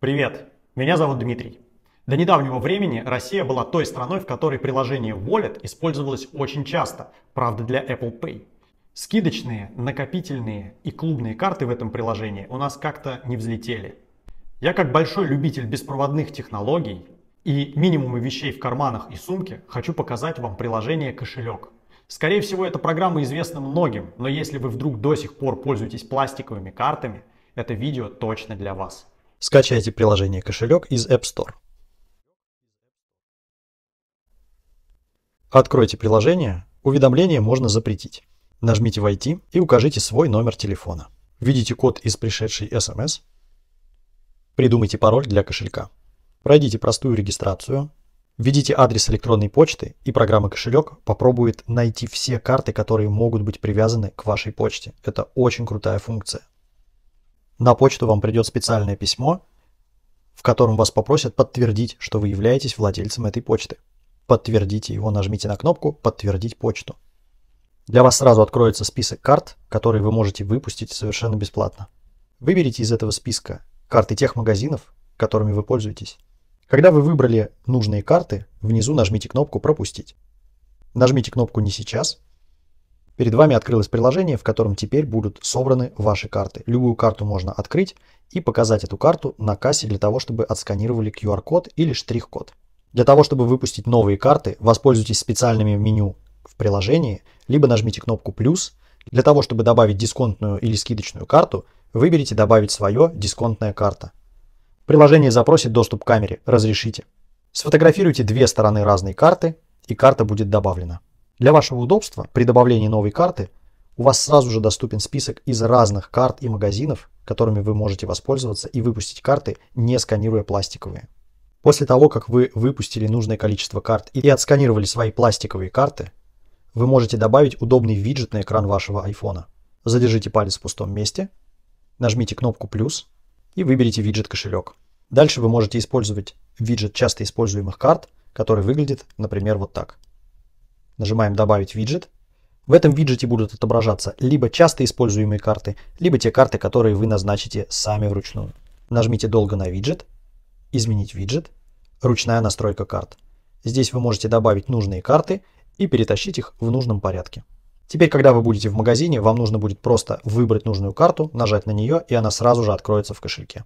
Привет, меня зовут Дмитрий. До недавнего времени Россия была той страной, в которой приложение Wallet использовалось очень часто, правда для Apple Pay. Скидочные, накопительные и клубные карты в этом приложении у нас как-то не взлетели. Я как большой любитель беспроводных технологий и минимума вещей в карманах и сумке хочу показать вам приложение «Кошелек». Скорее всего, эта программа известна многим, но если вы вдруг до сих пор пользуетесь пластиковыми картами, это видео точно для вас. Скачайте приложение «Кошелек» из App Store. Откройте приложение, уведомления можно запретить. Нажмите «Войти» и укажите свой номер телефона. Введите код из пришедшей SMS. Придумайте пароль для кошелька. Пройдите простую регистрацию. Введите адрес электронной почты, и программа «Кошелек» попробует найти все карты, которые могут быть привязаны к вашей почте. Это очень крутая функция. На почту вам придет специальное письмо, в котором вас попросят подтвердить, что вы являетесь владельцем этой почты. Подтвердите его, нажмите на кнопку «Подтвердить почту». Для вас сразу откроется список карт, которые вы можете выпустить совершенно бесплатно. Выберите из этого списка карты тех магазинов, которыми вы пользуетесь. Когда вы выбрали нужные карты, внизу нажмите кнопку «Пропустить». Нажмите кнопку «Не сейчас», Перед вами открылось приложение, в котором теперь будут собраны ваши карты. Любую карту можно открыть и показать эту карту на кассе для того, чтобы отсканировали QR-код или штрих-код. Для того, чтобы выпустить новые карты, воспользуйтесь специальными меню в приложении, либо нажмите кнопку «плюс». Для того, чтобы добавить дисконтную или скидочную карту, выберите «Добавить свое дисконтная карта». Приложение запросит доступ к камере, разрешите. Сфотографируйте две стороны разной карты, и карта будет добавлена. Для вашего удобства при добавлении новой карты у вас сразу же доступен список из разных карт и магазинов, которыми вы можете воспользоваться и выпустить карты, не сканируя пластиковые. После того, как вы выпустили нужное количество карт и отсканировали свои пластиковые карты, вы можете добавить удобный виджет на экран вашего iPhone. Задержите палец в пустом месте, нажмите кнопку «плюс» и выберите виджет-кошелек. Дальше вы можете использовать виджет часто используемых карт, который выглядит, например, вот так – Нажимаем «Добавить виджет». В этом виджете будут отображаться либо часто используемые карты, либо те карты, которые вы назначите сами вручную. Нажмите долго на виджет, изменить виджет, ручная настройка карт. Здесь вы можете добавить нужные карты и перетащить их в нужном порядке. Теперь, когда вы будете в магазине, вам нужно будет просто выбрать нужную карту, нажать на нее, и она сразу же откроется в кошельке.